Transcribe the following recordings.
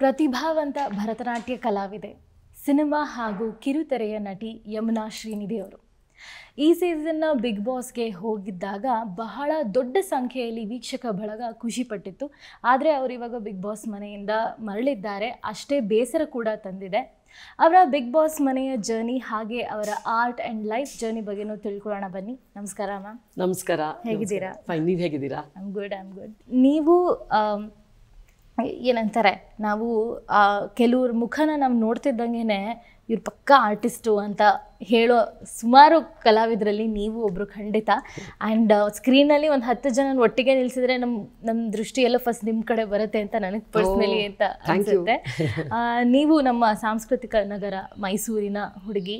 ಪ್ರತಿಭಾವಂತ ಭರತನಾಟ್ಯ ಕಲಾವಿದೆ ಸಿನಿಮಾ ಹಾಗೂ ಕಿರುತೆರೆಯ ನಟಿ ಯಮುನಾ ಶ್ರೀನಿಧಿಯವರು ಈ ಸೀಸನ್ನ ಬಿಗ್ ಬಾಸ್ಗೆ ಹೋಗಿದ್ದಾಗ ಬಹಳ ದೊಡ್ಡ ಸಂಖ್ಯೆಯಲ್ಲಿ ವೀಕ್ಷಕ ಬಳಗ ಖುಷಿಪಟ್ಟಿತ್ತು ಆದರೆ ಅವರು ಇವಾಗ ಬಿಗ್ ಬಾಸ್ ಮನೆಯಿಂದ ಮರಳಿದ್ದಾರೆ ಅಷ್ಟೇ ಬೇಸರ ಕೂಡ ತಂದಿದೆ ಅವರ ಬಿಗ್ ಬಾಸ್ ಮನೆಯ ಜರ್ನಿ ಹಾಗೆ ಅವರ ಆರ್ಟ್ ಆ್ಯಂಡ್ ಲೈಫ್ ಜರ್ನಿ ಬಗ್ಗೆನೂ ತಿಳ್ಕೊಳ್ಳೋಣ ಬನ್ನಿ ನಮಸ್ಕಾರ ಮ್ಯಾಮ್ ನಮಸ್ಕಾರ ಹೇಗಿದ್ದೀರಾ ನೀವು ಹೇಗಿದ್ದೀರಾ ಐಮ್ ಗುಡ್ ಐಮ್ ಗುಡ್ ನೀವು ಏನಂತಾರೆ ನಾವು ಕೆಲವ್ರ ಮುಖನ ನಾವು ನೋಡ್ತಿದ್ದಂಗೆ ಇವ್ರು ಪಕ್ಕ ಆರ್ಟಿಸ್ಟು ಅಂತ ಹೇಳೋ ಸುಮಾರು ಕಲಾವಿದರಲ್ಲಿ ನೀವು ಒಬ್ಬರು ಖಂಡಿತ ಆ್ಯಂಡ್ ಸ್ಕ್ರೀನಲ್ಲಿ ಒಂದು ಹತ್ತು ಜನ ಒಟ್ಟಿಗೆ ನಿಲ್ಲಿಸಿದ್ರೆ ನಮ್ಮ ನಮ್ಮ ದೃಷ್ಟಿ ಎಲ್ಲ ಫಸ್ಟ್ ನಿಮ್ಮ ಕಡೆ ಬರುತ್ತೆ ಅಂತ ನನಗೆ ಪರ್ಸ್ನಲಿ oh, ಅಂತ ಅನಿಸುತ್ತೆ ನೀವು ನಮ್ಮ ಸಾಂಸ್ಕೃತಿಕ ನಗರ ಮೈಸೂರಿನ ಹುಡುಗಿ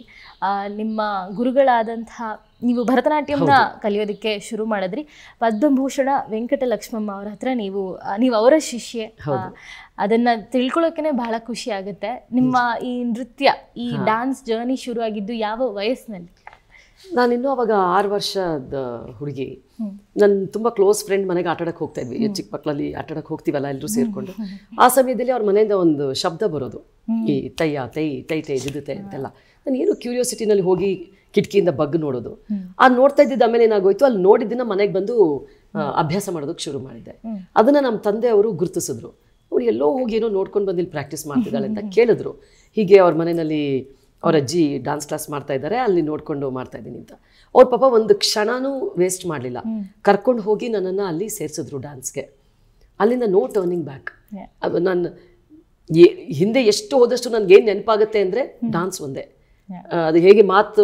ನಿಮ್ಮ ಗುರುಗಳಾದಂತಹ ನೀವು ಭರತನಾಟ್ಯಂನ ಕಲಿಯೋದಕ್ಕೆ ಶುರು ಮಾಡಿದ್ರಿ ಪದ್ಮಭೂಷಣ ವೆಂಕಟ ಲಕ್ಷ್ಮಮ್ಮ ಅವ್ರ ಹತ್ರ ನೀವು ನೀವು ಅವರ ಶಿಷ್ಯೆ ಅದನ್ನ ತಿಳ್ಕೊಳ್ಳೋಕೆ ಬಹಳ ಖುಷಿ ಆಗುತ್ತೆ ನಿಮ್ಮ ಈ ನೃತ್ಯ ಈ ಡಾನ್ಸ್ ಜರ್ನಿ ಶುರು ಆಗಿದ್ದು ಯಾವ ವಯಸ್ಸಿನಲ್ಲಿ ನಾನಿನ್ನೂ ಅವಾಗ ಆರು ವರ್ಷದ ಹುಡುಗಿ ನನ್ನ ತುಂಬ ಕ್ಲೋಸ್ ಫ್ರೆಂಡ್ ಮನೆಗೆ ಆಟಾಡಕ್ಕೆ ಹೋಗ್ತಾ ಇದ್ವಿ ಚಿಕ್ಕ ಮಕ್ಕಳಲ್ಲಿ ಆಟಾಡಕ್ಕೆ ಹೋಗ್ತೀವಲ್ಲ ಎಲ್ಲರೂ ಸೇರಿಕೊಂಡು ಆ ಸಮಯದಲ್ಲಿ ಅವ್ರ ಮನೆಯಿಂದ ಒಂದು ಶಬ್ದ ಬರೋದು ಈ ತೈಯ ತೈ ತೈ ತೈ ಜಿದ್ದುತ್ತೆ ಅಂತೆಲ್ಲ ನಾನು ಏನು ಕ್ಯೂರಿಯಾಸಿಟಿನಲ್ಲಿ ಹೋಗಿ ಕಿಟಕಿಯಿಂದ ಬಗ್ ನೋಡೋದು ಆ ನೋಡ್ತಾ ಇದ್ದಿದ್ದ ಆಮೇಲೆ ಏನಾಗೋಯ್ತು ಅಲ್ಲಿ ನೋಡಿದ್ದನ್ನ ಮನೆಗೆ ಬಂದು ಅಭ್ಯಾಸ ಮಾಡೋದಕ್ಕೆ ಶುರು ಮಾಡಿದ್ದೆ ಅದನ್ನು ನಮ್ಮ ತಂದೆ ಅವರು ಗುರುತಿಸಿದ್ರು ಅವ್ರು ಎಲ್ಲೋ ಹೋಗಿ ಏನೋ ನೋಡ್ಕೊಂಡು ಬಂದು ಇಲ್ಲಿ ಪ್ರಾಕ್ಟೀಸ್ ಮಾಡ್ತಿದ್ದಾಳೆ ಅಂತ ಕೇಳಿದ್ರು ಹೀಗೆ ಅವ್ರ ಮನೆಯಲ್ಲಿ ಅವ್ರ ಅಜ್ಜಿ ಡಾನ್ಸ್ ಕ್ಲಾಸ್ ಮಾಡ್ತಾ ಇದ್ದಾರೆ ಅಲ್ಲಿ ನೋಡ್ಕೊಂಡು ಮಾಡ್ತಾ ಇದ್ದೀನಿ ಅಂತ ಅವ್ರ ಪಾಪ ಒಂದು ಕ್ಷಣನೂ ವೇಸ್ಟ್ ಮಾಡಲಿಲ್ಲ ಕರ್ಕೊಂಡು ಹೋಗಿ ನನ್ನನ್ನು ಅಲ್ಲಿ ಸೇರಿಸಿದ್ರು ಡಾನ್ಸ್ಗೆ ಅಲ್ಲಿಂದ ನೋ ಟರ್ನಿಂಗ್ ಬ್ಯಾಕ್ ಅದು ನಾನು ಹಿಂದೆ ಎಷ್ಟು ಹೋದಷ್ಟು ನನಗೇನು ನೆನಪಾಗುತ್ತೆ ಅಂದರೆ ಡಾನ್ಸ್ ಒಂದೇ ಅದು ಹೇಗೆ ಮಾತು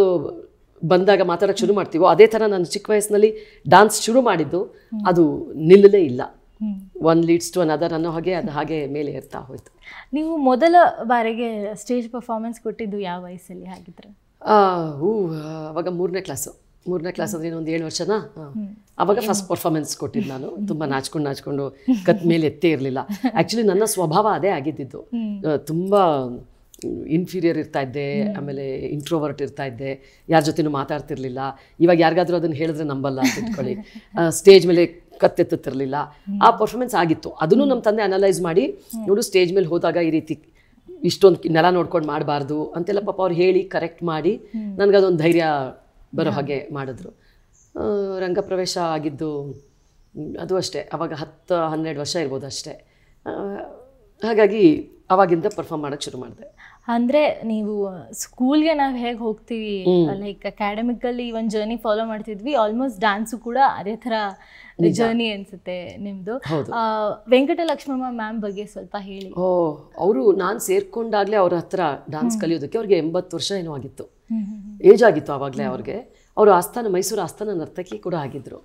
ಬಂದಾಗ ಮಾತಾಡೋಕ್ಕೆ ಶುರು ಮಾಡ್ತೀವೋ ಅದೇ ಥರ ನಾನು ಚಿಕ್ಕ ವಯಸ್ಸಿನಲ್ಲಿ ಡಾನ್ಸ್ ಶುರು ಮಾಡಿದ್ದು ಅದು ನಿಲ್ಲಲೇ ಇಲ್ಲ ಒನ್ ಲೀಡ್ಸ್ ಟು ಅನದರ್ ಅನ್ನೋ ಹಾಗೆ ಅದು ಹಾಗೆ ಮೇಲೆ ಇರ್ತಾ ಹೋಯ್ತು ನೀವು ಮೊದಲ ಬಾರಿಗೆ ಸ್ಟೇಜ್ ಪರ್ಫಾರ್ಮೆನ್ಸ್ ಕೊಟ್ಟಿದ್ದು ಯಾವ ವಯಸ್ಸಲ್ಲಿ ಹಾಗಿದ್ರೆ ಹೂ ಅವಾಗ ಮೂರನೇ ಕ್ಲಾಸು ಮೂರನೇ ಕ್ಲಾಸ್ ಅಂದ್ರೆ ಒಂದು ಏಳು ವರ್ಷನಾ ಅವಾಗ ಫಸ್ಟ್ ಪರ್ಫಾರ್ಮೆನ್ಸ್ ಕೊಟ್ಟಿದ್ದು ನಾನು ತುಂಬ ನಾಚ್ಕೊಂಡು ನಾಚ್ಕೊಂಡು ಕತ್ ಮೇಲೆ ಎತ್ತೇ ಇರಲಿಲ್ಲ ಆ್ಯಕ್ಚುಲಿ ನನ್ನ ಸ್ವಭಾವ ಅದೇ ಆಗಿದ್ದಿದ್ದು ತುಂಬ ಇನ್ಫೀರಿಯರ್ ಇರ್ತಾ ಇದ್ದೆ ಆಮೇಲೆ ಇಂಟ್ರೋವರ್ಟ್ ಇರ್ತಾ ಇದ್ದೆ ಯಾರ ಜೊತೆನೂ ಮಾತಾಡ್ತಿರ್ಲಿಲ್ಲ ಇವಾಗ ಯಾರಿಗಾದ್ರೂ ಅದನ್ನು ಹೇಳಿದ್ರೆ ನಂಬಲ್ಲ ಅಂತ ಇಟ್ಕೊಳ್ಳಿ ಸ್ಟೇಜ್ ಮೇಲೆ ಕತ್ತೆತ್ತುತ್ತಿರಲಿಲ್ಲ ಆ ಪರ್ಫಾರ್ಮೆನ್ಸ್ ಆಗಿತ್ತು ಅದನ್ನು ನಮ್ಮ ತಂದೆ ಅನಲೈಸ್ ಮಾಡಿ ನೋಡು ಸ್ಟೇಜ್ ಮೇಲೆ ಹೋದಾಗ ಈ ರೀತಿ ಇಷ್ಟೊಂದು ನೆಲ ನೋಡ್ಕೊಂಡು ಮಾಡಬಾರ್ದು ಅಂತೆಲ್ಲ ಪಾಪ ಅವ್ರು ಹೇಳಿ ಕರೆಕ್ಟ್ ಮಾಡಿ ಅದೊಂದು ಧೈರ್ಯ ಬರೋ ಹಾಗೆ ಮಾಡಿದ್ರು ರಂಗಪ್ರವೇಶ ಆಗಿದ್ದು ಅದು ಅಷ್ಟೇ ಅವಾಗ ಹತ್ತು ಹನ್ನೆರಡು ವರ್ಷ ಇರ್ಬೋದು ಅಷ್ಟೇ ಹಾಗಾಗಿ ಅವಾಗಿಂದ ಪರ್ಫಾಮ್ ಮಾಡೋಕ್ಕೆ ಶುರು ಮಾಡಿದೆ ಅಂದ್ರೆ ನೀವು ಸ್ಕೂಲ್ಗೆ ನಾವು ಹೇಗೆ ಹೋಗ್ತೀವಿ ಲೈಕ್ ಅಕಾಡೆಮಿಕ್ ಅಲ್ಲಿ ಒಂದು ಜರ್ನಿ ಫಾಲೋ ಮಾಡ್ತಿದ್ವಿ ಆಲ್ಮೋಸ್ಟ್ ಡಾನ್ಸ್ ಕೂಡ ಅದೇ ತರ ಜರ್ನಿ ಅನ್ಸುತ್ತೆ ವೆಂಕಟ ವೆಂಕಟಲಕ್ಷ್ಮಮ್ಮ ಮ್ಯಾಮ್ ಬಗ್ಗೆ ಸ್ವಲ್ಪ ಹೇಳಿ ಓ ಅವರು ನಾನು ಸೇರ್ಕೊಂಡಾಗ್ಲೇ ಅವ್ರ ಹತ್ರ ಡಾನ್ಸ್ ಕಲಿಯೋದಕ್ಕೆ ಅವ್ರಿಗೆ ಎಂಬತ್ತು ವರ್ಷ ಏನೋ ಆಗಿತ್ತು ಏಜ್ ಆಗಿತ್ತು ಅವಾಗ್ಲೇ ಅವ್ರಿಗೆ ಅವರು ಆಸ್ಥಾನ ಮೈಸೂರು ಆಸ್ಥಾನ ನರ್ತಕಿ ಕೂಡ ಆಗಿದ್ದರು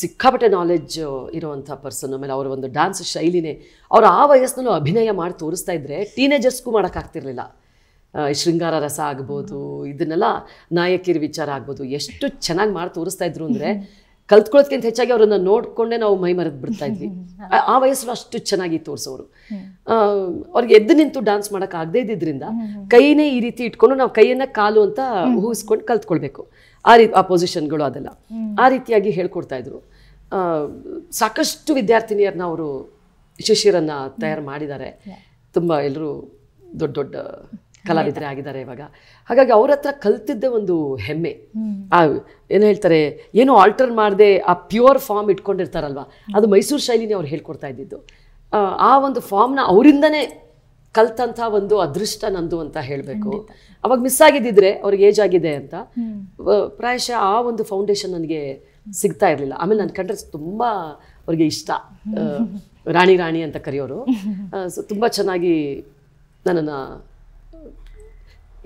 ಸಿಕ್ಕಾಪಟ್ಟೆ ನಾಲೆಜ್ ಇರುವಂಥ ಪರ್ಸನ್ ಆಮೇಲೆ ಅವರ ಒಂದು ಡ್ಯಾನ್ಸ್ ಶೈಲಿನೇ ಅವರು ಆ ವಯಸ್ಸಿನಲ್ಲೂ ಅಭಿನಯ ಮಾಡಿ ತೋರಿಸ್ತಾ ಇದ್ದರೆ ಟೀನೇಜರ್ಸ್ಗೂ ಮಾಡೋಕ್ಕಾಗ್ತಿರ್ಲಿಲ್ಲ ಶೃಂಗಾರ ರಸ ಆಗ್ಬೋದು ಇದನ್ನೆಲ್ಲ ನಾಯಕಿಯರ ವಿಚಾರ ಆಗ್ಬೋದು ಎಷ್ಟು ಚೆನ್ನಾಗಿ ಮಾಡಿ ತೋರಿಸ್ತಾ ಇದ್ರು ಅಂದರೆ ಕಲ್ತ್ಕೊಳ್ಳೋದಕ್ಕಿಂತ ಹೆಚ್ಚಾಗಿ ಅವರನ್ನು ನೋಡ್ಕೊಂಡೆ ನಾವು ಮೈ ಮರೆದು ಬಿಡ್ತಾ ಇದ್ವಿ ಆ ವಯಸ್ಸು ಅಷ್ಟು ಚೆನ್ನಾಗಿ ತೋರಿಸೋರು ಅವ್ರಿಗೆ ಎದ್ದು ನಿಂತು ಡಾನ್ಸ್ ಮಾಡಕ್ ಆಗದೇ ಇದ್ದಿದ್ರಿಂದ ಕೈನೇ ಈ ರೀತಿ ಇಟ್ಕೊಂಡು ನಾವು ಕೈಯನ್ನ ಕಾಲು ಅಂತ ಊಹಿಸ್ಕೊಂಡು ಕಲ್ತ್ಕೊಳ್ಬೇಕು ಆ ರೀತಿ ಆ ಪೊಸಿಷನ್ಗಳು ಅದೆಲ್ಲ ಆ ರೀತಿಯಾಗಿ ಹೇಳ್ಕೊಡ್ತಾ ಇದ್ರು ಸಾಕಷ್ಟು ವಿದ್ಯಾರ್ಥಿನಿಯರನ್ನ ಅವರು ಶಿಷ್ಯರನ್ನ ತಯಾರು ಮಾಡಿದ್ದಾರೆ ತುಂಬ ಎಲ್ಲರೂ ದೊಡ್ಡ ದೊಡ್ಡ ಕಲಾವಿದರೆ ಆಗಿದ್ದಾರೆ ಇವಾಗ ಹಾಗಾಗಿ ಅವ್ರ ಹತ್ರ ಕಲ್ತಿದ್ದೆ ಒಂದು ಹೆಮ್ಮೆ ಆ ಏನು ಹೇಳ್ತಾರೆ ಏನು ಆಲ್ಟರ್ ಮಾಡದೆ ಆ ಪ್ಯೂರ್ ಫಾರ್ಮ್ ಇಟ್ಕೊಂಡಿರ್ತಾರಲ್ವ ಅದು ಮೈಸೂರು ಶೈಲಿನೇ ಅವ್ರು ಹೇಳ್ಕೊಡ್ತಾ ಇದ್ದಿದ್ದು ಆ ಒಂದು ಫಾರ್ಮ್ನ ಅವರಿಂದನೇ ಕಲ್ತಂಥ ಒಂದು ಅದೃಷ್ಟ ನಂದು ಅಂತ ಹೇಳಬೇಕು ಅವಾಗ ಮಿಸ್ ಆಗಿದ್ದಿದ್ರೆ ಅವ್ರಿಗೆ ಏಜ್ ಆಗಿದೆ ಅಂತ ಪ್ರಾಯಶಃ ಆ ಒಂದು ಫೌಂಡೇಶನ್ ನನಗೆ ಸಿಗ್ತಾ ಇರಲಿಲ್ಲ ಆಮೇಲೆ ನನ್ನ ಕಂಡ್ರೆ ತುಂಬ ಅವ್ರಿಗೆ ಇಷ್ಟ ರಾಣಿ ರಾಣಿ ಅಂತ ಕರೆಯೋರು ಸೊ ತುಂಬ ಚೆನ್ನಾಗಿ ನನ್ನನ್ನು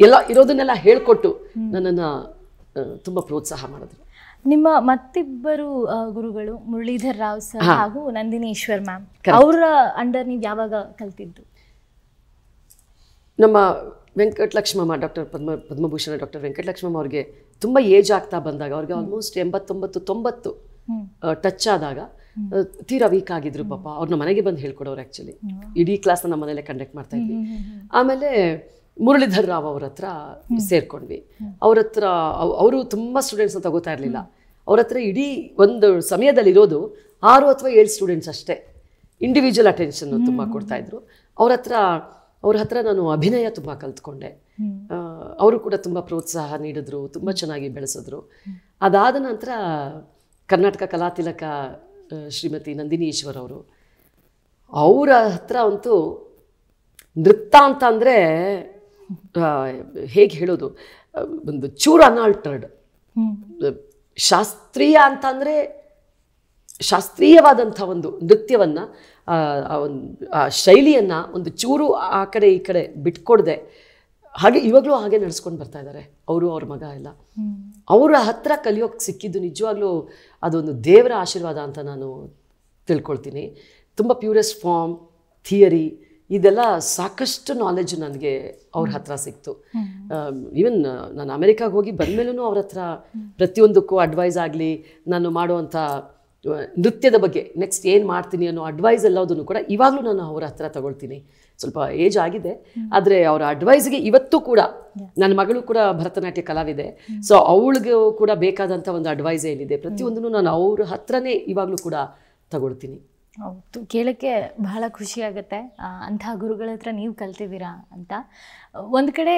ಎಲ್ಲ ಇರೋದನ್ನೆಲ್ಲ ಹೇಳಿಕೊಟ್ಟು ನನ್ನನ್ನು ತುಂಬ ಪ್ರೋತ್ಸಾಹ ಮಾಡಿದ್ರು ನಿಮ್ಮ ಮತ್ತಿಬ್ಬರು ಗುರುಗಳು ಮುರಳೀಧರ್ ರಾವ್ ಸರ್ ಹಾಗೂ ನಂದಿನೇಶ್ವರ್ ಮ್ಯಾಮ್ ಅವರ ಅಂಡರ್ ನೀವು ಯಾವಾಗ ಕಲ್ತಿದ್ದು ನಮ್ಮ ವೆಂಕಟಲಕ್ಷ್ಮಮ್ಮ ಡಾಕ್ಟರ್ ಪದ್ಮ ಪದ್ಮಭೂಷಣ ಡಾಕ್ಟರ್ ವೆಂಕಟಲಕ್ಷ್ಮಮ್ಮ ಅವ್ರಿಗೆ ತುಂಬ ಏಜ್ ಆಗ್ತಾ ಬಂದಾಗ ಅವ್ರಿಗೆ ಆಲ್ಮೋಸ್ಟ್ ಎಂಬತ್ತೊಂಬತ್ತು ತೊಂಬತ್ತು ಟಚ್ ಆದಾಗ ತೀರಾ ವೀಕ್ ಆಗಿದ್ರು ಪಾಪ ಅವ್ರನ್ನ ಮನೆಗೆ ಬಂದು ಹೇಳ್ಕೊಡೋರು ಆ್ಯಕ್ಚುಲಿ ಇಡೀ ಕ್ಲಾಸ್ನ ನಮ್ಮ ಮನೇಲೆ ಕಂಡಕ್ಟ್ ಮಾಡ್ತಾ ಇದ್ವಿ ಆಮೇಲೆ ಮುರಳೀಧರ್ ರಾವ್ ಅವ್ರ ಹತ್ರ ಸೇರ್ಕೊಂಡ್ವಿ ಅವ್ರ ಹತ್ರ ಅವರು ತುಂಬ ಸ್ಟೂಡೆಂಟ್ಸ್ನ ತಗೋತಾ ಇರಲಿಲ್ಲ ಅವ್ರ ಹತ್ರ ಇಡೀ ಒಂದು ಸಮಯದಲ್ಲಿ ಇರೋದು ಆರು ಅಥವಾ ಏಳು ಸ್ಟೂಡೆಂಟ್ಸ್ ಅಷ್ಟೇ ಇಂಡಿವಿಜುವಲ್ ಅಟೆನ್ಷನ್ ತುಂಬ ಕೊಡ್ತಾ ಇದ್ರು ಅವ್ರ ಹತ್ರ ಅವ್ರ ಹತ್ರ ನಾನು ಅಭಿನಯ ತುಂಬ ಕಲ್ತ್ಕೊಂಡೆ ಅವರು ಕೂಡ ತುಂಬ ಪ್ರೋತ್ಸಾಹ ನೀಡಿದ್ರು ತುಂಬ ಚೆನ್ನಾಗಿ ಬೆಳೆಸಿದ್ರು ಅದಾದ ನಂತರ ಕರ್ನಾಟಕ ಕಲಾತಿಲಕ ಶ್ರೀಮತಿ ನಂದಿನಿ ಈಶ್ವರ್ ಅವರು ಅವರ ಹತ್ರ ಅಂತೂ ನೃತ್ಯ ಅಂತ ಅಂದರೆ ಹೇಗೆ ಹೇಳೋದು ಒಂದು ಚೂರು ಅನ್ಆಲ್ಟರ್ಡ್ ಶಾಸ್ತ್ರೀಯ ಅಂತ ಅಂದರೆ ಶಾಸ್ತ್ರೀಯವಾದಂಥ ಒಂದು ನೃತ್ಯವನ್ನು ಆ ಒಂದು ಆ ಶೈಲಿಯನ್ನು ಒಂದು ಚೂರು ಆ ಕಡೆ ಈ ಕಡೆ ಬಿಟ್ಕೊಡದೆ ಹಾಗೆ ಇವಾಗಲೂ ಹಾಗೆ ನಡೆಸ್ಕೊಂಡು ಬರ್ತಾ ಇದ್ದಾರೆ ಅವರು ಅವ್ರ ಮಗ ಎಲ್ಲ ಅವರ ಹತ್ರ ಕಲಿಯೋಕ್ಕೆ ಸಿಕ್ಕಿದ್ದು ನಿಜವಾಗ್ಲೂ ಅದೊಂದು ದೇವರ ಆಶೀರ್ವಾದ ಅಂತ ನಾನು ತಿಳ್ಕೊಳ್ತೀನಿ ತುಂಬ ಪ್ಯೂರೆಸ್ಟ್ ಫಾರ್ಮ್ ಥಿಯರಿ ಇದೆಲ್ಲ ಸಾಕಷ್ಟು ನಾಲೆಜ್ ನನಗೆ ಅವ್ರ ಹತ್ರ ಸಿಕ್ತು ಈವನ್ ನಾನು ಅಮೆರಿಕಾಗೆ ಹೋಗಿ ಮೇಲೂ ಅವ್ರ ಹತ್ರ ಪ್ರತಿಯೊಂದಕ್ಕೂ ಅಡ್ವೈಸ್ ಆಗಲಿ ನಾನು ಮಾಡುವಂಥ ನೃತ್ಯದ ಬಗ್ಗೆ ನೆಕ್ಸ್ಟ್ ಏನು ಮಾಡ್ತೀನಿ ಅನ್ನೋ ಅಡ್ವೈಸ್ ಎಲ್ಲದನ್ನು ಕೂಡ ಇವಾಗಲೂ ನಾನು ಅವ್ರ ಹತ್ರ ತಗೊಳ್ತೀನಿ ಸ್ವಲ್ಪ ಏಜ್ ಆಗಿದೆ ಆದರೆ ಅವರ ಅಡ್ವೈಸ್ಗೆ ಇವತ್ತು ಕೂಡ ನನ್ನ ಮಗಳು ಕೂಡ ಭರತನಾಟ್ಯ ಕಲಾವಿದೆ ಸೊ ಅವಳಿಗೂ ಕೂಡ ಬೇಕಾದಂಥ ಒಂದು ಅಡ್ವೈಸ್ ಏನಿದೆ ಪ್ರತಿಯೊಂದನ್ನು ನಾನು ಅವ್ರ ಹತ್ರನೇ ಇವಾಗಲೂ ಕೂಡ ತಗೊಳ್ತೀನಿ ಹೌದು ಕೇಳೋಕ್ಕೆ ಬಹಳ ಖುಷಿ ಅಂತಹ ಗುರುಗಳ ಹತ್ರ ನೀವು ಕಲ್ತಿದ್ದೀರಾ ಅಂತ ಒಂದು ಕಡೆ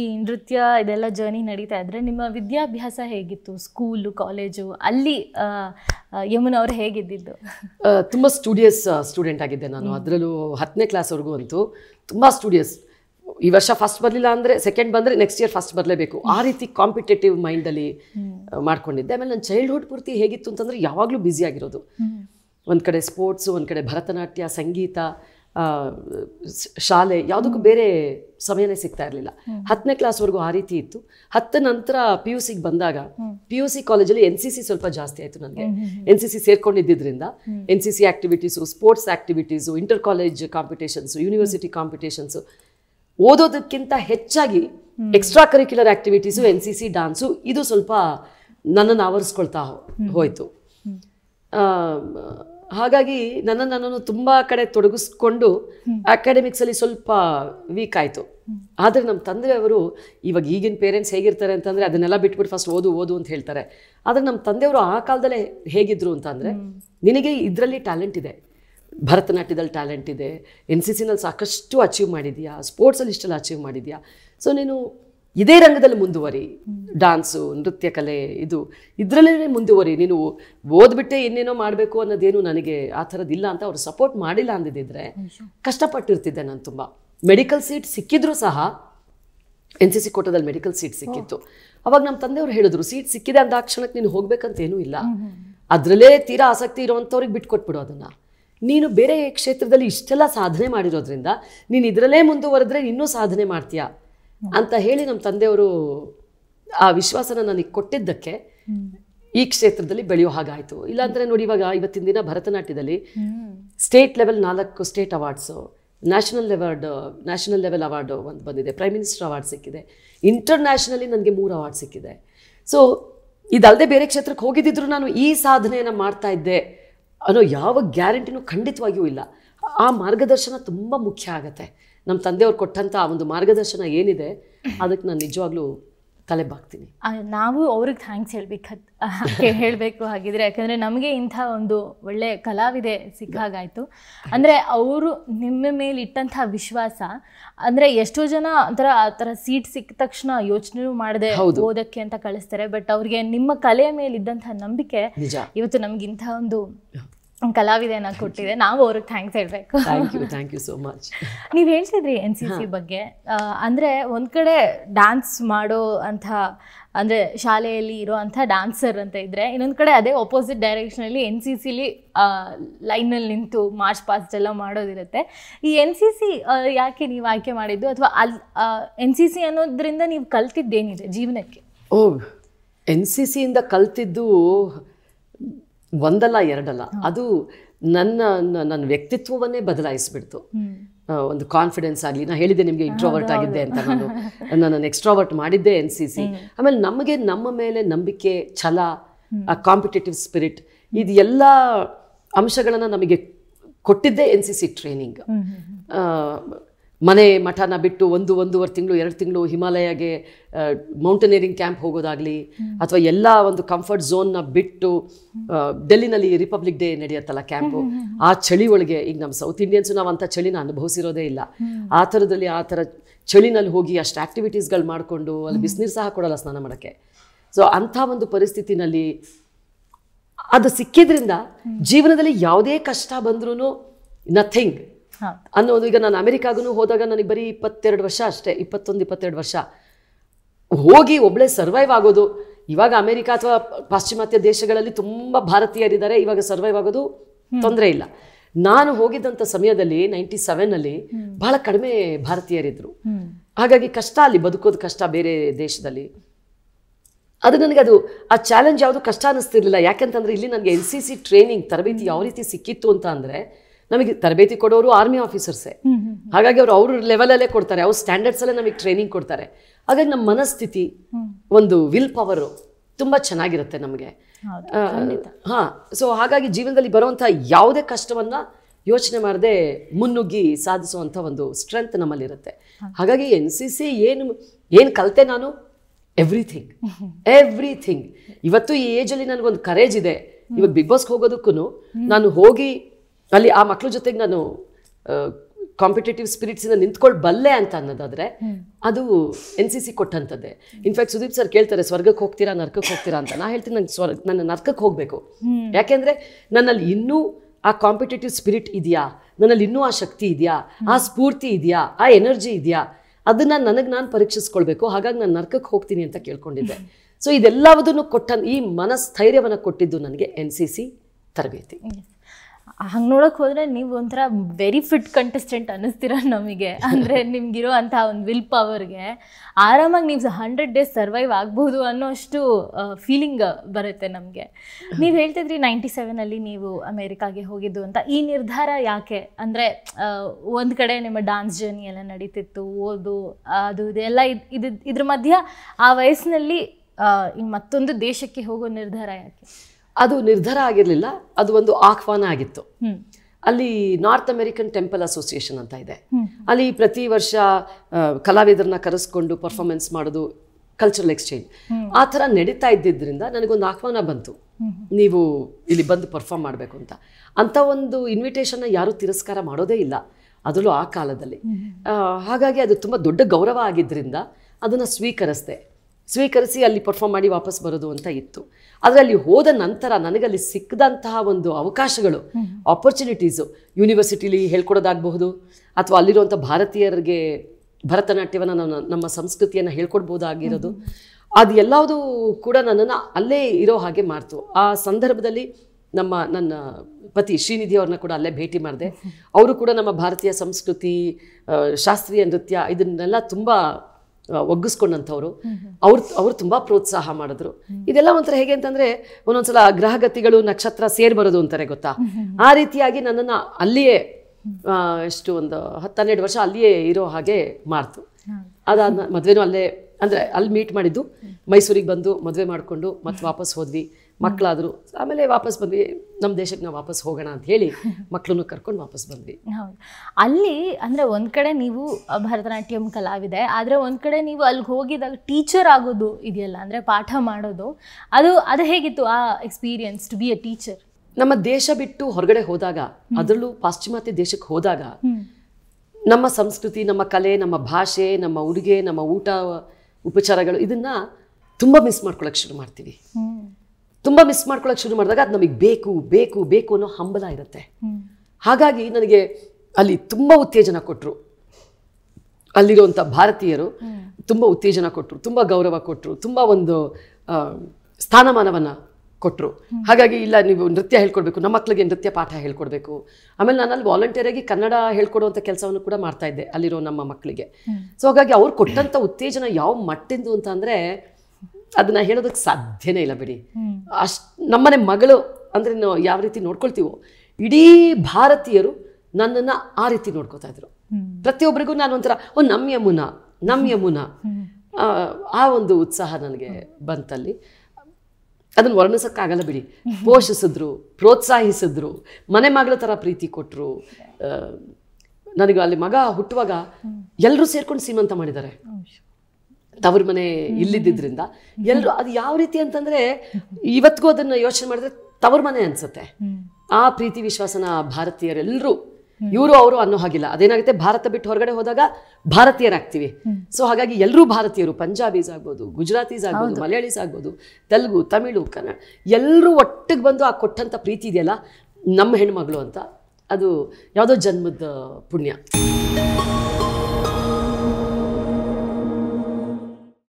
ಈ ನೃತ್ಯ ಇದೆಲ್ಲ ಜರ್ನಿ ನಡೀತಾ ಇದ್ದರೆ ನಿಮ್ಮ ವಿದ್ಯಾಭ್ಯಾಸ ಹೇಗಿತ್ತು ಸ್ಕೂಲು ಕಾಲೇಜು ಅಲ್ಲಿ ಯಮುನ ಅವರು ಹೇಗಿದ್ದಿದ್ದು ತುಂಬ ಸ್ಟೂಡಿಯಸ್ ಸ್ಟೂಡೆಂಟ್ ಆಗಿದ್ದೆ ನಾನು ಅದರಲ್ಲೂ ಹತ್ತನೇ ಕ್ಲಾಸ್ವರೆಗೂ ಅಂತೂ ತುಂಬ ಸ್ಟೂಡಿಯಸ್ ಈ ವರ್ಷ ಫಸ್ಟ್ ಬರಲಿಲ್ಲ ಅಂದರೆ ಸೆಕೆಂಡ್ ಬಂದರೆ ನೆಕ್ಸ್ಟ್ ಇಯರ್ ಫಸ್ಟ್ ಬರಲೇಬೇಕು ಆ ರೀತಿ ಕಾಂಪಿಟೇಟಿವ್ ಮೈಂಡಲ್ಲಿ ಮಾಡ್ಕೊಂಡಿದ್ದೆ ಆಮೇಲೆ ನನ್ನ ಚೈಲ್ಡ್ಹುಡ್ ಪೂರ್ತಿ ಹೇಗಿತ್ತು ಅಂತಂದರೆ ಯಾವಾಗಲೂ ಬ್ಯುಸಿ ಆಗಿರೋದು ಒಂದು ಕಡೆ ಸ್ಪೋರ್ಟ್ಸು ಒಂದು ಕಡೆ ಭರತನಾಟ್ಯ ಸಂಗೀತ ಶಾಲೆ ಯಾವುದಕ್ಕೂ ಬೇರೆ ಸಮಯನೇ ಸಿಗ್ತಾ ಇರಲಿಲ್ಲ ಹತ್ತನೇ ಕ್ಲಾಸ್ವರೆಗೂ ಆ ರೀತಿ ಇತ್ತು ಹತ್ತ ನಂತರ ಪಿ ಯು ಸಿಗೆ ಬಂದಾಗ ಪಿ ಯು ಸಿ ಕಾಲೇಜಲ್ಲಿ ಎನ್ ಸಿ ಸಿ ಸ್ವಲ್ಪ ಜಾಸ್ತಿ ಆಯಿತು ನನಗೆ ಎನ್ ಸಿ ಸಿ ಸೇರ್ಕೊಂಡಿದ್ದರಿಂದ N C C activities sports activities inter college competitions university competitions ಓದೋದಕ್ಕಿಂತ ಹೆಚ್ಚಾಗಿ extra curricular activities N C C dance ಇದು ಸ್ವಲ್ಪ ನನ್ನನ್ನು ಆವರಿಸ್ಕೊಳ್ತಾ ಹೋಯಿತು ಹಾಗಾಗಿ ನನ್ನ ನನ್ನನ್ನು ತುಂಬ ಕಡೆ ತೊಡಗಿಸ್ಕೊಂಡು ಅಕಾಡೆಮಿಕ್ಸಲ್ಲಿ ಸ್ವಲ್ಪ ವೀಕ್ ಆಯಿತು ಆದರೆ ನಮ್ಮ ತಂದೆಯವರು ಇವಾಗ ಈಗಿನ ಪೇರೆಂಟ್ಸ್ ಹೇಗಿರ್ತಾರೆ ಅಂತಂದರೆ ಅದನ್ನೆಲ್ಲ ಬಿಟ್ಬಿಟ್ಟು ಫಸ್ಟ್ ಓದು ಓದು ಅಂತ ಹೇಳ್ತಾರೆ ಆದರೆ ನಮ್ಮ ತಂದೆಯವರು ಆ ಕಾಲದಲ್ಲೇ ಹೇಗಿದ್ರು ಅಂತಂದರೆ ನಿನಗೆ ಇದರಲ್ಲಿ ಟ್ಯಾಲೆಂಟ್ ಇದೆ ಭರತನಾಟ್ಯದಲ್ಲಿ ಟ್ಯಾಲೆಂಟ್ ಇದೆ ಎನ್ ಸಿ ಸಿನಲ್ಲಿ ಸಾಕಷ್ಟು ಅಚೀವ್ ಮಾಡಿದ್ಯಾ ಸ್ಪೋರ್ಟ್ಸಲ್ಲಿ ಇಷ್ಟೆಲ್ಲ ಅಚೀವ್ ಮಾಡಿದ್ಯಾ ಸೊ ನೀನು ಇದೇ ರಂಗದಲ್ಲಿ ಮುಂದುವರಿ ಡಾನ್ಸು ನೃತ್ಯ ಕಲೆ ಇದು ಇದರಲ್ಲೇ ಮುಂದುವರಿ ನೀನು ಓದ್ಬಿಟ್ಟೆ ಇನ್ನೇನೋ ಮಾಡಬೇಕು ಅನ್ನೋದೇನು ನನಗೆ ಆ ಥರದ್ದಿಲ್ಲ ಅಂತ ಅವರು ಸಪೋರ್ಟ್ ಮಾಡಿಲ್ಲ ಅಂದಿದ್ದಿದ್ರೆ ಕಷ್ಟಪಟ್ಟಿರ್ತಿದ್ದೆ ನಾನು ತುಂಬ ಮೆಡಿಕಲ್ ಸೀಟ್ ಸಿಕ್ಕಿದ್ರು ಸಹ ಎನ್ ಸಿ ಸಿ ಕೋಟದಲ್ಲಿ ಮೆಡಿಕಲ್ ಸೀಟ್ ಸಿಕ್ಕಿತ್ತು ಅವಾಗ ನಮ್ಮ ತಂದೆಯವರು ಹೇಳಿದ್ರು ಸೀಟ್ ಸಿಕ್ಕಿದೆ ಅಂದ ಕ್ಷಣಕ್ಕೆ ನೀನು ಹೋಗ್ಬೇಕಂತ ಏನೂ ಇಲ್ಲ ಅದರಲ್ಲೇ ತೀರಾ ಆಸಕ್ತಿ ಇರುವಂಥವ್ರಿಗೆ ಬಿಟ್ಕೊಟ್ಬಿಡು ಅದನ್ನು ನೀನು ಬೇರೆ ಕ್ಷೇತ್ರದಲ್ಲಿ ಇಷ್ಟೆಲ್ಲ ಸಾಧನೆ ಮಾಡಿರೋದ್ರಿಂದ ನೀನು ಇದರಲ್ಲೇ ಮುಂದುವರೆದ್ರೆ ಇನ್ನೂ ಸಾಧನೆ ಮಾಡ್ತೀಯಾ ಅಂತ ಹೇಳಿ ನಮ್ಮ ತಂದೆಯವರು ಆ ವಿಶ್ವಾಸನ ನನಗೆ ಕೊಟ್ಟಿದ್ದಕ್ಕೆ ಈ ಕ್ಷೇತ್ರದಲ್ಲಿ ಬೆಳೆಯೋ ಹಾಗಾಯಿತು ಇಲ್ಲಾಂದ್ರೆ ನೋಡಿ ಇವಾಗ ಇವತ್ತಿನ ದಿನ ಭರತನಾಟ್ಯದಲ್ಲಿ ಸ್ಟೇಟ್ ಲೆವೆಲ್ ನಾಲ್ಕು state awards national award national level award ಒಂದು ಬಂದಿದೆ ಪ್ರೈಮ್ ಮಿನಿಸ್ಟರ್ ಅವಾರ್ಡ್ ಸಿಕ್ಕಿದೆ ಇಂಟರ್ನ್ಯಾಷನಲಿ ನನಗೆ ಮೂರು ಅವಾರ್ಡ್ ಸಿಕ್ಕಿದೆ ಸೊ ಇದಲ್ಲದೆ ಬೇರೆ ಕ್ಷೇತ್ರಕ್ಕೆ ಹೋಗಿದ್ದಿದ್ರು ನಾನು ಈ ಸಾಧನೆಯನ್ನು ಮಾಡ್ತಾ ಇದ್ದೆ ಅನ್ನೋ ಯಾವ ಗ್ಯಾರಂಟಿನೂ ಖಂಡಿತವಾಗಿಯೂ ಇಲ್ಲ ಆ ಮಾರ್ಗದರ್ಶನ ತುಂಬ ಮುಖ್ಯ ಆಗತ್ತೆ ನಮ್ಮ ತಂದೆಯವ್ರು ಕೊಟ್ಟಂತ ಆ ಒಂದು ಮಾರ್ಗದರ್ಶನ ಏನಿದೆ ಅದಕ್ಕೆ ನಾನು ನಿಜವಾಗ್ಲೂ ಬಾಕ್ತೀನಿ ನಾವು ಅವ್ರಿಗೆ ಥ್ಯಾಂಕ್ಸ್ ಹೇಳ್ಬೇಕು ಹೇಳಬೇಕು ಹಾಗಿದ್ರೆ ಯಾಕಂದ್ರೆ ನಮಗೆ ಇಂಥ ಒಂದು ಒಳ್ಳೆ ಕಲಾವಿದೆ ಸಿಕ್ಕಾಗಾಯ್ತು ಅಂದ್ರೆ ಅವರು ನಿಮ್ಮ ಮೇಲೆ ಇಟ್ಟಂಥ ವಿಶ್ವಾಸ ಅಂದ್ರೆ ಎಷ್ಟೋ ಜನ ಒಂಥರ ಆ ತರ ಸೀಟ್ ಸಿಕ್ಕ ತಕ್ಷಣ ಯೋಚನೆ ಮಾಡದೆ ಓದಕ್ಕೆ ಅಂತ ಕಳಿಸ್ತಾರೆ ಬಟ್ ಅವ್ರಿಗೆ ನಿಮ್ಮ ಕಲೆಯ ಮೇಲೆ ಇದ್ದಂತಹ ನಂಬಿಕೆ ಇವತ್ತು ನಮ್ಗೆ ಇಂಥ ಒಂದು ಕಲಾವಿದೆಯನ್ನ ಕೊಟ್ಟಿದೆ ನಾವು ಅವ್ರಿಗೆ ಥ್ಯಾಂಕ್ಸ್ ಹೇಳಬೇಕು thank you thank you so much ನೀವು ಹೇಳ್ತಿದ್ರಿ ಎನ್ ಸಿ ಸಿ ಬಗ್ಗೆ ಅಂದರೆ ಒಂದು ಕಡೆ ಡ್ಯಾನ್ಸ್ ಮಾಡೋ ಅಂಥ ಅಂದರೆ ಶಾಲೆಯಲ್ಲಿ ಇರೋ ಅಂಥ ಡ್ಯಾನ್ಸರ್ ಅಂತ ಇದ್ರೆ ಇನ್ನೊಂದು ಕಡೆ ಅದೇ ಅಪೋಸಿಟ್ ಡೈರೆಕ್ಷನಲ್ಲಿ ಎನ್ ಸಿ ಸಿಲಿ ಅಲ್ಲಿ ನಿಂತು ಮಾರ್ಚ್ ಪಾಸ್ಟ್ ಎಲ್ಲ ಮಾಡೋದಿರುತ್ತೆ ಈ ಎನ್ ಸಿ ಸಿ ಯಾಕೆ ನೀವು ಆಯ್ಕೆ ಮಾಡಿದ್ದು ಅಥವಾ ಅಲ್ಲಿ ಎನ್ ಸಿ ಸಿ ಅನ್ನೋದ್ರಿಂದ ನೀವು ಕಲ್ತಿದ್ದೇನಿದೆ ಜೀವನಕ್ಕೆ ಓ ಎನ್ ಸಿ ಸಿಯಿಂದ ಕಲ್ತಿದ್ದು ಒಂದಲ್ಲ ಎರಡಲ್ಲ ಅದು ನನ್ನ ನನ್ನ ವ್ಯಕ್ತಿತ್ವವನ್ನೇ ಬದಲಾಯಿಸ್ಬಿಡ್ತು ಒಂದು ಕಾನ್ಫಿಡೆನ್ಸ್ ಆಗಲಿ ನಾನು ಹೇಳಿದೆ ನಿಮಗೆ ಇಂಟ್ರೋವರ್ಟ್ ಆಗಿದ್ದೆ ಅಂತ ನಾನು ನನ್ನ ಎಕ್ಸ್ಟ್ರಾವರ್ಟ್ ಮಾಡಿದ್ದೆ ಎನ್ ಸಿ ಸಿ ಆಮೇಲೆ ನಮಗೆ ನಮ್ಮ ಮೇಲೆ ನಂಬಿಕೆ ಛಲ ಕಾಂಪಿಟೇಟಿವ್ ಸ್ಪಿರಿಟ್ ಇದು ಎಲ್ಲ ಅಂಶಗಳನ್ನು ನಮಗೆ ಕೊಟ್ಟಿದ್ದೆ ಎನ್ ಸಿ ಸಿ ಟ್ರೈನಿಂಗ್ ಮನೆ ಮಠನ ಬಿಟ್ಟು ಒಂದು ಒಂದೂವರೆ ತಿಂಗಳು ಎರಡು ತಿಂಗಳು ಹಿಮಾಲಯಗೆ ಮೌಂಟನೇರಿಂಗ್ ಕ್ಯಾಂಪ್ ಹೋಗೋದಾಗಲಿ ಅಥವಾ ಎಲ್ಲ ಒಂದು ಕಂಫರ್ಟ್ ಝೋನ್ನ ಬಿಟ್ಟು ಡೆಲ್ಲಿನಲ್ಲಿ ರಿಪಬ್ಲಿಕ್ ಡೇ ನಡೆಯುತ್ತಲ್ಲ ಕ್ಯಾಂಪು ಆ ಚಳಿ ಒಳಗೆ ಈಗ ನಮ್ಮ ಸೌತ್ ಇಂಡಿಯನ್ಸು ನಾವು ಅಂಥ ಚಳಿನ ಅನುಭವಿಸಿರೋದೇ ಇಲ್ಲ ಆ ಥರದಲ್ಲಿ ಆ ಥರ ಚಳಿನಲ್ಲಿ ಹೋಗಿ ಅಷ್ಟು ಆ್ಯಕ್ಟಿವಿಟೀಸ್ಗಳು ಮಾಡಿಕೊಂಡು ಅಲ್ಲಿ ಬಿಸಿನೀರು ಸಹ ಕೊಡಲ್ಲ ಸ್ನಾನ ಮಾಡೋಕ್ಕೆ ಸೊ ಅಂಥ ಒಂದು ಪರಿಸ್ಥಿತಿನಲ್ಲಿ ಅದು ಸಿಕ್ಕಿದ್ರಿಂದ ಜೀವನದಲ್ಲಿ ಯಾವುದೇ ಕಷ್ಟ ಬಂದ್ರೂ ನಥಿಂಗ್ ಅನ್ನೋದು ಈಗ ನಾನು ಅಮೆರಿಕಾಗೂ ಹೋದಾಗ ನನಗೆ ಬರೀ ಇಪ್ಪತ್ತೆರಡು ವರ್ಷ ಅಷ್ಟೇ ಇಪ್ಪತ್ತೊಂದು ಇಪ್ಪತ್ತೆರಡು ವರ್ಷ ಹೋಗಿ ಒಬ್ಬಳೇ ಸರ್ವೈವ್ ಆಗೋದು ಇವಾಗ ಅಮೆರಿಕ ಅಥವಾ ಪಾಶ್ಚಿಮಾತ್ಯ ದೇಶಗಳಲ್ಲಿ ತುಂಬ ಭಾರತೀಯರಿದ್ದಾರೆ ಇವಾಗ ಸರ್ವೈವ್ ಆಗೋದು ತೊಂದರೆ ಇಲ್ಲ ನಾನು ಹೋಗಿದ್ದಂಥ ಸಮಯದಲ್ಲಿ ನೈಂಟಿ ಅಲ್ಲಿ ಬಹಳ ಕಡಿಮೆ ಭಾರತೀಯರಿದ್ದರು ಹಾಗಾಗಿ ಕಷ್ಟ ಅಲ್ಲಿ ಬದುಕೋದು ಕಷ್ಟ ಬೇರೆ ದೇಶದಲ್ಲಿ ಅದು ನನಗೆ ಅದು ಆ ಚಾಲೆಂಜ್ ಯಾವುದು ಕಷ್ಟ ಅನ್ನಿಸ್ತಿರ್ಲಿಲ್ಲ ಯಾಕೆಂತಂದರೆ ಇಲ್ಲಿ ನನಗೆ ಎನ್ ಸಿ ಸಿ ಟ್ರೈನಿಂಗ್ ತರಬೇತಿ ಯಾವ ರೀತಿ ಸಿಕ್ಕಿತ್ತು ಅಂತ ಅಂದರೆ ನಮಗೆ ತರಬೇತಿ ಕೊಡೋರು ಆರ್ಮಿ ಆಫೀಸರ್ಸೇ ಹಾಗಾಗಿ ಅವರು ಅವ್ರ ಲೆವೆಲಲ್ಲೇ ಕೊಡ್ತಾರೆ ಅವ್ರ ಸ್ಟ್ಯಾಂಡರ್ಡ್ಸಲ್ಲೇ ನಮಗೆ ಟ್ರೈನಿಂಗ್ ಕೊಡ್ತಾರೆ ಹಾಗಾಗಿ ನಮ್ಮ ಮನಸ್ಥಿತಿ ಒಂದು ವಿಲ್ ಪವರು ತುಂಬ ಚೆನ್ನಾಗಿರುತ್ತೆ ನಮಗೆ ಹಾ ಸೊ ಹಾಗಾಗಿ ಜೀವನದಲ್ಲಿ ಬರುವಂಥ ಯಾವುದೇ ಕಷ್ಟವನ್ನ ಯೋಚನೆ ಮಾಡದೆ ಮುನ್ನುಗ್ಗಿ ಸಾಧಿಸುವಂಥ ಒಂದು ಸ್ಟ್ರೆಂತ್ ನಮ್ಮಲ್ಲಿರುತ್ತೆ ಹಾಗಾಗಿ ಎನ್ ಸಿ ಸಿ ಏನು ಏನು ಕಲಿತೆ ನಾನು ಎವ್ರಿಥಿಂಗ್ ಎವ್ರಿಥಿಂಗ್ ಇವತ್ತು ಈ ಏಜಲ್ಲಿ ನನಗೊಂದು ಕರೇಜ್ ಇದೆ ಇವಾಗ ಬಿಗ್ ಬಾಸ್ಗೆ ಹೋಗೋದಕ್ಕೂ ನಾನು ಹೋಗಿ ಅಲ್ಲಿ ಆ ಮಕ್ಕಳ ಜೊತೆಗೆ ನಾನು ಕಾಂಪಿಟೇಟಿವ್ ಸ್ಪಿರಿಟ್ಸಿಂದ ನಿಂತ್ಕೊಳ್ಳಿ ಬಲ್ಲೆ ಅಂತ ಅನ್ನೋದಾದ್ರೆ ಅದು ಎನ್ ಸಿ ಸಿ ಕೊಟ್ಟಂಥದ್ದೇ ಇನ್ಫ್ಯಾಕ್ಟ್ ಸುದೀಪ್ ಸರ್ ಕೇಳ್ತಾರೆ ಸ್ವರ್ಗಕ್ಕೆ ಹೋಗ್ತೀರಾ ನರ್ಕಕ್ಕೆ ಹೋಗ್ತೀರಾ ಅಂತ ನಾ ಹೇಳ್ತೀನಿ ನಂಗೆ ಸ್ವರ್ಗ ನನ್ನ ನರ್ಕಕ್ಕೆ ಹೋಗಬೇಕು ಯಾಕೆಂದರೆ ನನ್ನಲ್ಲಿ ಇನ್ನೂ ಆ ಕಾಂಪಿಟೇಟಿವ್ ಸ್ಪಿರಿಟ್ ಇದೆಯಾ ನನ್ನಲ್ಲಿ ಇನ್ನೂ ಆ ಶಕ್ತಿ ಇದೆಯಾ ಆ ಸ್ಫೂರ್ತಿ ಇದೆಯಾ ಆ ಎನರ್ಜಿ ಇದೆಯಾ ಅದನ್ನು ನನಗೆ ನಾನು ಪರೀಕ್ಷಿಸ್ಕೊಳ್ಬೇಕು ಹಾಗಾಗಿ ನಾನು ನರ್ಕಕ್ಕೆ ಹೋಗ್ತೀನಿ ಅಂತ ಕೇಳ್ಕೊಂಡಿದ್ದೆ ಸೊ ಇದೆಲ್ಲವುದನ್ನು ಕೊಟ್ಟ ಈ ಮನಸ್ಥೈರ್ಯವನ್ನು ಕೊಟ್ಟಿದ್ದು ನನಗೆ ಎನ್ ಸಿ ಸಿ ತರಬೇತಿ ಹಂಗೆ ನೋಡೋಕೆ ಹೋದರೆ ನೀವು ಒಂಥರ ವೆರಿ ಫಿಟ್ ಕಂಟೆಸ್ಟೆಂಟ್ ಅನ್ನಿಸ್ತೀರ ನಮಗೆ ಅಂದರೆ ನಿಮಗಿರೋ ಅಂಥ ಒಂದು ವಿಲ್ ಪವರ್ಗೆ ಆರಾಮಾಗಿ ನೀವು ಹಂಡ್ರೆಡ್ ಡೇಸ್ ಸರ್ವೈವ್ ಆಗ್ಬೋದು ಅನ್ನೋ ಅಷ್ಟು ಫೀಲಿಂಗ್ ಬರುತ್ತೆ ನಮಗೆ ನೀವು ಹೇಳ್ತಿದ್ರಿ ನೈಂಟಿ ಸೆವೆನಲ್ಲಿ ನೀವು ಅಮೇರಿಕಾಗೆ ಹೋಗಿದ್ದು ಅಂತ ಈ ನಿರ್ಧಾರ ಯಾಕೆ ಅಂದರೆ ಒಂದು ಕಡೆ ನಿಮ್ಮ ಡಾನ್ಸ್ ಜರ್ನಿ ಎಲ್ಲ ನಡೀತಿತ್ತು ಓದು ಅದು ಇದೆಲ್ಲ ಇದು ಇದ್ರ ಮಧ್ಯ ಆ ವಯಸ್ಸಿನಲ್ಲಿ ಈ ಮತ್ತೊಂದು ದೇಶಕ್ಕೆ ಹೋಗೋ ನಿರ್ಧಾರ ಯಾಕೆ ಅದು ನಿರ್ಧಾರ ಆಗಿರಲಿಲ್ಲ ಅದು ಒಂದು ಆಹ್ವಾನ ಆಗಿತ್ತು ಅಲ್ಲಿ ನಾರ್ತ್ ಅಮೆರಿಕನ್ ಟೆಂಪಲ್ ಅಸೋಸಿಯೇಷನ್ ಅಂತ ಇದೆ ಅಲ್ಲಿ ಪ್ರತಿ ವರ್ಷ ಕಲಾವಿದರನ್ನ ಕರೆಸ್ಕೊಂಡು ಪರ್ಫಾರ್ಮೆನ್ಸ್ ಮಾಡೋದು ಕಲ್ಚರಲ್ ಎಕ್ಸ್ಚೇಂಜ್ ಆ ಥರ ನಡೀತಾ ಇದ್ದಿದ್ದರಿಂದ ನನಗೊಂದು ಆಹ್ವಾನ ಬಂತು ನೀವು ಇಲ್ಲಿ ಬಂದು ಪರ್ಫಾರ್ಮ್ ಮಾಡಬೇಕು ಅಂತ ಅಂಥ ಒಂದು ಇನ್ವಿಟೇಷನ್ನ ಯಾರೂ ತಿರಸ್ಕಾರ ಮಾಡೋದೇ ಇಲ್ಲ ಅದರಲ್ಲೂ ಆ ಕಾಲದಲ್ಲಿ ಹಾಗಾಗಿ ಅದು ತುಂಬ ದೊಡ್ಡ ಗೌರವ ಆಗಿದ್ದರಿಂದ ಅದನ್ನು ಸ್ವೀಕರಿಸಿದೆ ಸ್ವೀಕರಿಸಿ ಅಲ್ಲಿ ಪರ್ಫಾರ್ಮ್ ಮಾಡಿ ವಾಪಸ್ ಬರೋದು ಅಂತ ಇತ್ತು ಆದರೆ ಅಲ್ಲಿ ಹೋದ ನಂತರ ನನಗಲ್ಲಿ ಸಿಕ್ಕದಂತಹ ಒಂದು ಅವಕಾಶಗಳು ಆಪರ್ಚುನಿಟೀಸು ಯೂನಿವರ್ಸಿಟಿಲಿ ಹೇಳ್ಕೊಡೋದಾಗಬಹುದು ಅಥವಾ ಅಲ್ಲಿರುವಂಥ ಭಾರತೀಯರಿಗೆ ಭರತನಾಟ್ಯವನ್ನು ನಾನು ನಮ್ಮ ಸಂಸ್ಕೃತಿಯನ್ನು ಹೇಳ್ಕೊಡ್ಬೋದಾಗಿರೋದು ಅದು ಎಲ್ಲದು ಕೂಡ ನನ್ನನ್ನು ಅಲ್ಲೇ ಇರೋ ಹಾಗೆ ಮಾಡ್ತು ಆ ಸಂದರ್ಭದಲ್ಲಿ ನಮ್ಮ ನನ್ನ ಪತಿ ಶ್ರೀನಿಧಿ ಅವ್ರನ್ನ ಕೂಡ ಅಲ್ಲೇ ಭೇಟಿ ಮಾಡಿದೆ ಅವರು ಕೂಡ ನಮ್ಮ ಭಾರತೀಯ ಸಂಸ್ಕೃತಿ ಶಾಸ್ತ್ರೀಯ ನೃತ್ಯ ಇದನ್ನೆಲ್ಲ ತುಂಬ ಒಗ್ಗಿಸ್ಕೊಂಡಂಥವ್ರು ಅವ್ರು ಅವ್ರು ತುಂಬ ಪ್ರೋತ್ಸಾಹ ಮಾಡಿದ್ರು ಇದೆಲ್ಲ ಒಂಥರ ಹೇಗೆ ಅಂತಂದರೆ ಒಂದೊಂದ್ಸಲ ಗ್ರಹಗತಿಗಳು ನಕ್ಷತ್ರ ಸೇರ್ಬರೋದು ಬರೋದು ಅಂತಾರೆ ಗೊತ್ತಾ ಆ ರೀತಿಯಾಗಿ ನನ್ನನ್ನು ಅಲ್ಲಿಯೇ ಎಷ್ಟು ಒಂದು ಹತ್ತೆರಡು ವರ್ಷ ಅಲ್ಲಿಯೇ ಇರೋ ಹಾಗೆ ಮಾಡ್ತು ಅದಾದ ಮದುವೆನೂ ಅಲ್ಲೇ ಅಂದರೆ ಅಲ್ಲಿ ಮೀಟ್ ಮಾಡಿದ್ದು ಮೈಸೂರಿಗೆ ಬಂದು ಮದುವೆ ಮಾಡಿಕೊಂಡು ಮತ್ತೆ ವಾಪಸ್ ಹೋದ್ವಿ ಮಕ್ಕಳಾದರು ಆಮೇಲೆ ವಾಪಸ್ ಬಂದ್ವಿ ನಮ್ಮ ದೇಶಕ್ಕೆ ನಾವು ವಾಪಸ್ ಹೋಗೋಣ ಅಂತ ಹೇಳಿ ಮಕ್ಕಳನ್ನು ಕರ್ಕೊಂಡು ವಾಪಸ್ ಬಂದ್ವಿ ಹೌದು ಅಲ್ಲಿ ಅಂದರೆ ಒಂದು ಕಡೆ ನೀವು ಭರತನಾಟ್ಯಂ ಕಲಾವಿದೆ ಆದರೆ ಒಂದು ಕಡೆ ನೀವು ಅಲ್ಲಿ ಹೋಗಿದಾಗ ಟೀಚರ್ ಆಗೋದು ಇದೆಯಲ್ಲ ಅಂದರೆ ಪಾಠ ಮಾಡೋದು ಅದು ಅದು ಹೇಗಿತ್ತು ಆ experience to be a teacher ನಮ್ಮ ದೇಶ ಬಿಟ್ಟು ಹೊರಗಡೆ ಹೋದಾಗ ಅದರಲ್ಲೂ ಪಾಶ್ಚಿಮಾತ್ಯ ದೇಶಕ್ಕೆ ಹೋದಾಗ ನಮ್ಮ ಸಂಸ್ಕೃತಿ ನಮ್ಮ ಕಲೆ ನಮ್ಮ ಭಾಷೆ ನಮ್ಮ ಉಡುಗೆ ನಮ್ಮ ಊಟ ಉಪಚಾರಗಳು ಇದನ್ನ ತುಂಬ ಮಿಸ್ ಮಾಡ್ಕೊಳಕ್ಕೆ ಶುರು ಮಾಡ್ತೀವಿ ತುಂಬ ಮಿಸ್ ಮಾಡ್ಕೊಳಕ್ಕೆ ಶುರು ಮಾಡಿದಾಗ ಅದು ನಮಗೆ ಬೇಕು ಬೇಕು ಬೇಕು ಅನ್ನೋ ಹಂಬಲ ಇರುತ್ತೆ ಹಾಗಾಗಿ ನನಗೆ ಅಲ್ಲಿ ತುಂಬ ಉತ್ತೇಜನ ಕೊಟ್ಟರು ಅಲ್ಲಿರುವಂಥ ಭಾರತೀಯರು ತುಂಬ ಉತ್ತೇಜನ ಕೊಟ್ಟರು ತುಂಬ ಗೌರವ ಕೊಟ್ಟರು ತುಂಬ ಒಂದು ಸ್ಥಾನಮಾನವನ್ನು ಕೊಟ್ಟರು ಹಾಗಾಗಿ ಇಲ್ಲ ನೀವು ನೃತ್ಯ ಹೇಳ್ಕೊಡ್ಬೇಕು ನಮ್ಮ ಮಕ್ಕಳಿಗೆ ನೃತ್ಯ ಪಾಠ ಹೇಳ್ಕೊಡ್ಬೇಕು ಆಮೇಲೆ ನಾನು ಅಲ್ಲಿ ಆಗಿ ಕನ್ನಡ ಹೇಳ್ಕೊಡುವಂಥ ಕೆಲಸವನ್ನು ಕೂಡ ಮಾಡ್ತಾ ಇದ್ದೆ ಅಲ್ಲಿರೋ ನಮ್ಮ ಮಕ್ಕಳಿಗೆ ಸೊ ಹಾಗಾಗಿ ಅವ್ರು ಕೊಟ್ಟಂಥ ಉತ್ತೇಜನ ಯಾವ ಮಟ್ಟಿಂದು ಅಂತ ಅಂದರೆ ಅದನ್ನ ಹೇಳೋದಕ್ಕೆ ಸಾಧ್ಯನೇ ಇಲ್ಲ ಬಿಡಿ ಅಷ್ಟು ನಮ್ಮನೆ ಮಗಳು ಅಂದ್ರೆ ಯಾವ ರೀತಿ ನೋಡ್ಕೊಳ್ತೀವೋ ಇಡೀ ಭಾರತೀಯರು ನನ್ನನ್ನು ಆ ರೀತಿ ನೋಡ್ಕೋತಾ ಇದ್ರು ಪ್ರತಿಯೊಬ್ಬರಿಗೂ ನಾನು ಒಂಥರ ಓ ನಮ್ಮ ಯಮುನಾ ನಮ್ಮ ಯಮುನಾ ಆ ಒಂದು ಉತ್ಸಾಹ ನನಗೆ ಬಂತಲ್ಲಿ ಅದನ್ನು ವರ್ಣಿಸೋಕ್ಕಾಗಲ್ಲ ಬಿಡಿ ಪೋಷಿಸಿದ್ರು ಪ್ರೋತ್ಸಾಹಿಸಿದ್ರು ಮನೆ ಮಗಳ ಥರ ಪ್ರೀತಿ ಕೊಟ್ಟರು ನನಗೆ ಅಲ್ಲಿ ಮಗ ಹುಟ್ಟುವಾಗ ಎಲ್ಲರೂ ಸೇರ್ಕೊಂಡು ಸೀಮಂತ ಮಾಡಿದ್ದಾರೆ ತವರ ಮನೆ ಇಲ್ಲಿದ್ದರಿಂದ ಎಲ್ಲರೂ ಅದು ಯಾವ ರೀತಿ ಅಂತಂದರೆ ಇವತ್ತಿಗೂ ಅದನ್ನು ಯೋಚನೆ ಮಾಡಿದ್ರೆ ತವರ ಮನೆ ಅನಿಸುತ್ತೆ ಆ ಪ್ರೀತಿ ವಿಶ್ವಾಸನ ಭಾರತೀಯರೆಲ್ಲರೂ ಇವರು ಅವರು ಅನ್ನೋ ಹಾಗಿಲ್ಲ ಅದೇನಾಗುತ್ತೆ ಭಾರತ ಬಿಟ್ಟು ಹೊರಗಡೆ ಹೋದಾಗ ಭಾರತೀಯರಾಗ್ತೀವಿ ಸೊ ಹಾಗಾಗಿ ಎಲ್ಲರೂ ಭಾರತೀಯರು ಪಂಜಾಬೀಸ್ ಆಗ್ಬೋದು ಗುಜರಾತೀಸ್ ಆಗ್ಬೋದು ಮಲಯಾಳೀಸ್ ಆಗ್ಬೋದು ತೆಲುಗು ತಮಿಳು ಕನ್ನಡ ಎಲ್ಲರೂ ಒಟ್ಟಿಗೆ ಬಂದು ಆ ಕೊಟ್ಟಂಥ ಪ್ರೀತಿ ಇದೆಯಲ್ಲ ನಮ್ಮ ಹೆಣ್ಮಗಳು ಅಂತ ಅದು ಯಾವುದೋ ಜನ್ಮದ ಪುಣ್ಯ